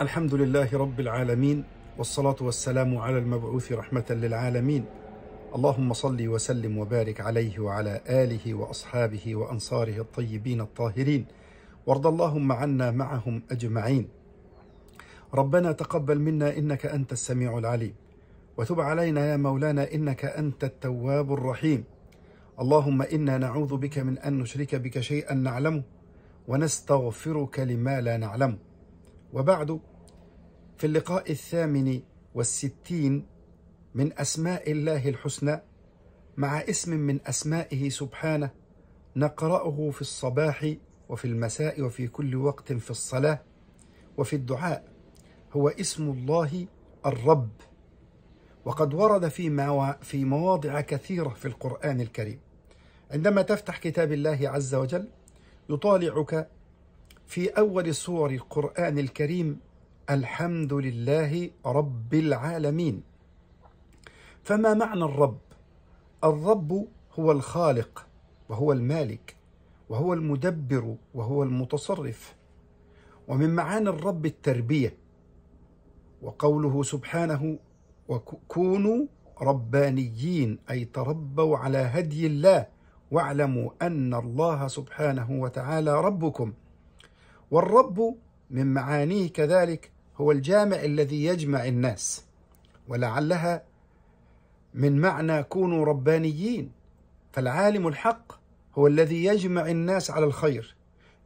الحمد لله رب العالمين والصلاة والسلام على المبعوث رحمة للعالمين اللهم صل وسلم وبارك عليه وعلى آله وأصحابه وأنصاره الطيبين الطاهرين وارض اللهم عنا معهم أجمعين ربنا تقبل منا إنك أنت السميع العليم وتب علينا يا مولانا إنك أنت التواب الرحيم اللهم إنا نعوذ بك من أن نشرك بك شيئا نعلمه ونستغفرك لما لا نعلمه وبعد في اللقاء الثامن والستين من أسماء الله الحسنى مع اسم من أسمائه سبحانه نقرأه في الصباح وفي المساء وفي كل وقت في الصلاة وفي الدعاء هو اسم الله الرب وقد ورد في في مواضع كثيرة في القرآن الكريم عندما تفتح كتاب الله عز وجل يطالعك في أول سور القرآن الكريم الحمد لله رب العالمين فما معنى الرب الرب هو الخالق وهو المالك وهو المدبر وهو المتصرف ومن معاني الرب التربيه وقوله سبحانه وكونوا ربانيين اي تربوا على هدي الله واعلموا ان الله سبحانه وتعالى ربكم والرب من معانيه كذلك هو الجامع الذي يجمع الناس ولعلها من معنى كونوا ربانيين فالعالم الحق هو الذي يجمع الناس على الخير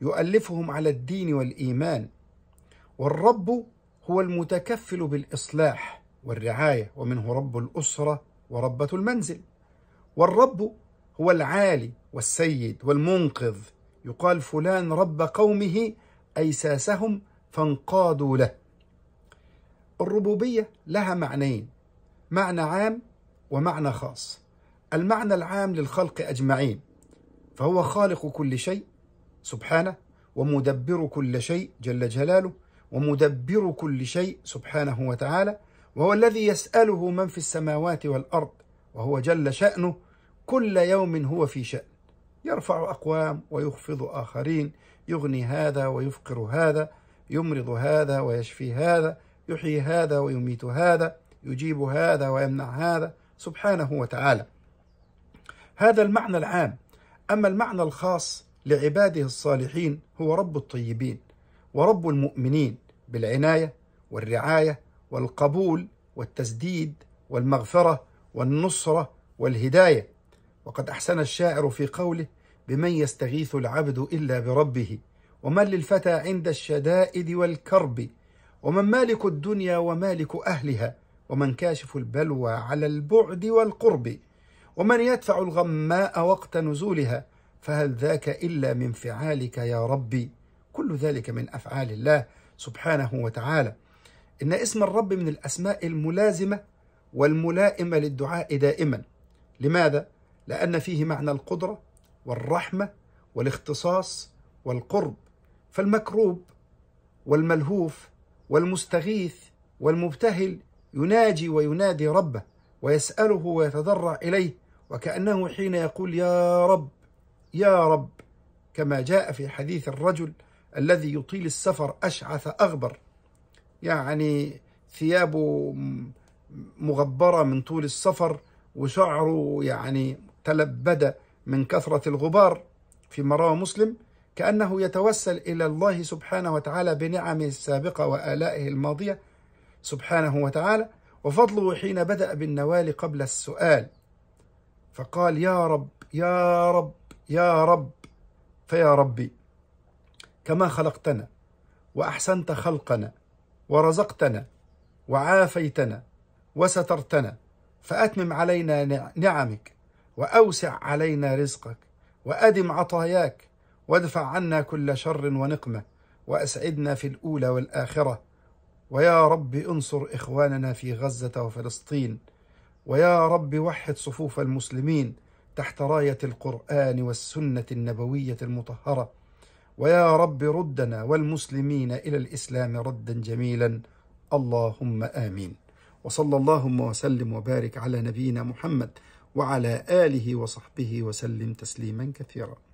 يؤلفهم على الدين والايمان والرب هو المتكفل بالاصلاح والرعايه ومنه رب الاسره وربه المنزل والرب هو العالي والسيد والمنقذ يقال فلان رب قومه أيساسهم فانقادوا له الربوبية لها معنيين معنى عام ومعنى خاص المعنى العام للخلق أجمعين فهو خالق كل شيء سبحانه ومدبر كل شيء جل جلاله ومدبر كل شيء سبحانه وتعالى وهو الذي يسأله من في السماوات والأرض وهو جل شأنه كل يوم هو في شأن يرفع أقوام ويخفض آخرين يغني هذا ويفقر هذا يمرض هذا ويشفي هذا يحيي هذا ويميت هذا يجيب هذا ويمنع هذا سبحانه وتعالى هذا المعنى العام اما المعنى الخاص لعباده الصالحين هو رب الطيبين ورب المؤمنين بالعنايه والرعايه والقبول والتسديد والمغفره والنصره والهدايه وقد احسن الشاعر في قوله بمن يستغيث العبد إلا بربه ومن للفتى عند الشدائد والكرب ومن مالك الدنيا ومالك أهلها ومن كاشف البلوى على البعد والقرب ومن يدفع الغماء وقت نزولها فهل ذاك إلا من فعالك يا ربي كل ذلك من أفعال الله سبحانه وتعالى إن اسم الرب من الأسماء الملازمة والملائمة للدعاء دائما لماذا؟ لأن فيه معنى القدرة والرحمة والاختصاص والقرب فالمكروب والملهوف والمستغيث والمبتهل يناجي وينادي ربه ويسأله ويتضرع إليه وكأنه حين يقول يا رب يا رب كما جاء في حديث الرجل الذي يطيل السفر أشعث أغبر يعني ثيابه مغبرة من طول السفر وشعره يعني تلبد من كثرة الغبار فيما روى مسلم كأنه يتوسل إلى الله سبحانه وتعالى بنعمه السابقة وآلائه الماضية سبحانه وتعالى وفضله حين بدأ بالنوال قبل السؤال فقال يا رب يا رب يا رب فيا ربي كما خلقتنا وأحسنت خلقنا ورزقتنا وعافيتنا وسترتنا فأتمم علينا نعمك وأوسع علينا رزقك وأدم عطاياك وادفع عنا كل شر ونقمة وأسعدنا في الأولى والآخرة ويا رب انصر إخواننا في غزة وفلسطين ويا رب وحد صفوف المسلمين تحت راية القرآن والسنة النبوية المطهرة ويا رب ردنا والمسلمين إلى الإسلام ردا جميلا اللهم آمين وصلى اللهم وسلم وبارك على نبينا محمد وعلى آله وصحبه وسلم تسليما كثيرا